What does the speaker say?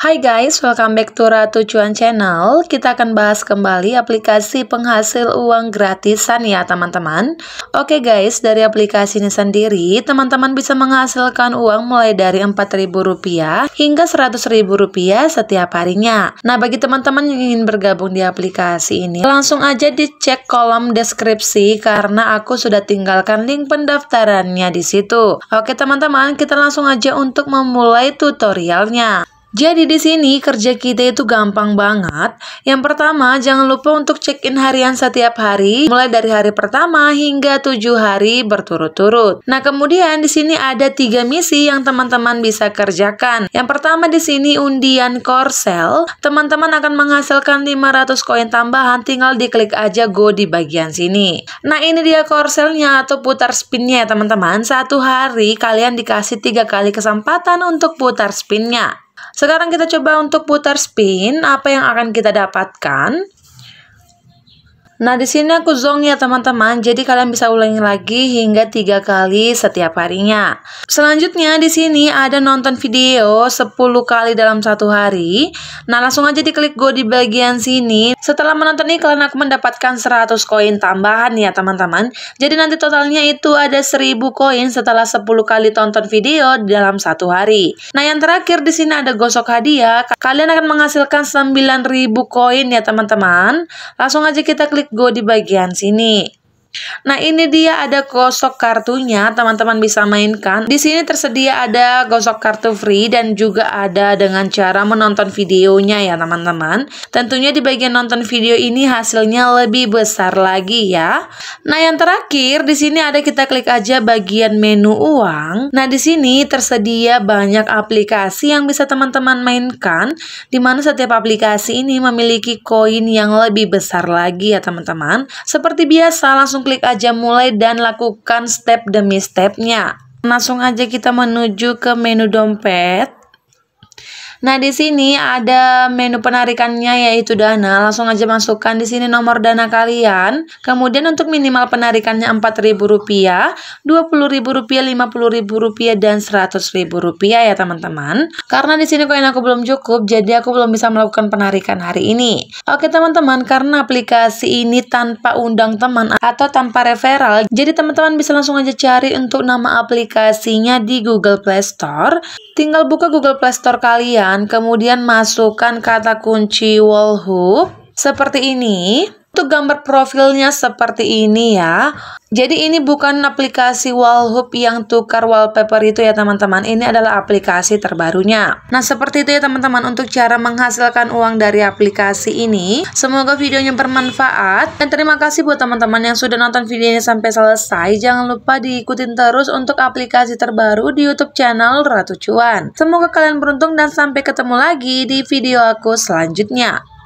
Hai guys, welcome back to Ratu Cuan Channel. Kita akan bahas kembali aplikasi penghasil uang gratisan ya teman-teman. Oke guys, dari aplikasi ini sendiri, teman-teman bisa menghasilkan uang mulai dari Rp4.000 hingga Rp100.000 setiap harinya. Nah, bagi teman-teman yang ingin bergabung di aplikasi ini, langsung aja dicek kolom deskripsi karena aku sudah tinggalkan link pendaftarannya di situ. Oke teman-teman, kita langsung aja untuk memulai tutorialnya. Jadi di sini kerja kita itu gampang banget. Yang pertama, jangan lupa untuk check-in harian setiap hari, mulai dari hari pertama hingga tujuh hari berturut-turut. Nah, kemudian di sini ada tiga misi yang teman-teman bisa kerjakan. Yang pertama di sini undian korsel. Teman-teman akan menghasilkan 500 koin tambahan, tinggal diklik aja go di bagian sini. Nah, ini dia korselnya atau putar spinnya ya teman-teman. Satu hari kalian dikasih tiga kali kesempatan untuk putar spinnya. Sekarang kita coba untuk putar spin, apa yang akan kita dapatkan? Nah, di sini aku zong ya teman-teman. Jadi kalian bisa ulangi lagi hingga tiga kali setiap harinya. Selanjutnya di sini ada nonton video 10 kali dalam satu hari. Nah, langsung aja diklik go di bagian sini. Setelah menonton ini kalian akan mendapatkan 100 koin tambahan ya teman-teman. Jadi nanti totalnya itu ada 1000 koin setelah 10 kali tonton video dalam satu hari. Nah, yang terakhir di sini ada gosok hadiah. Kalian akan menghasilkan 9000 koin ya teman-teman. Langsung aja kita klik Go di bagian sini. Nah, ini dia ada gosok kartunya, teman-teman bisa mainkan. Di sini tersedia ada gosok kartu free dan juga ada dengan cara menonton videonya ya, teman-teman. Tentunya di bagian nonton video ini hasilnya lebih besar lagi ya. Nah, yang terakhir di sini ada kita klik aja bagian menu uang. Nah, di sini tersedia banyak aplikasi yang bisa teman-teman mainkan Dimana setiap aplikasi ini memiliki koin yang lebih besar lagi ya, teman-teman. Seperti biasa, langsung langsung klik aja mulai dan lakukan step demi stepnya. Langsung aja kita menuju ke menu dompet. Nah, di sini ada menu penarikannya yaitu dana. Langsung aja masukkan di sini nomor dana kalian. Kemudian untuk minimal penarikannya rp rupiah Rp20.000, rp rupiah dan rp rupiah ya teman-teman. Karena di sini koin aku belum cukup, jadi aku belum bisa melakukan penarikan hari ini. Oke teman-teman, karena aplikasi ini tanpa undang teman atau tanpa referral, jadi teman-teman bisa langsung aja cari untuk nama aplikasinya di Google Play Store. Tinggal buka Google Play Store kalian Kemudian masukkan kata kunci wall seperti ini. Untuk gambar profilnya seperti ini ya. Jadi ini bukan aplikasi wallhub yang tukar wallpaper itu ya teman-teman. Ini adalah aplikasi terbarunya. Nah seperti itu ya teman-teman untuk cara menghasilkan uang dari aplikasi ini. Semoga videonya bermanfaat. Dan terima kasih buat teman-teman yang sudah nonton video ini sampai selesai. Jangan lupa diikuti terus untuk aplikasi terbaru di YouTube channel Ratu Cuan. Semoga kalian beruntung dan sampai ketemu lagi di video aku selanjutnya.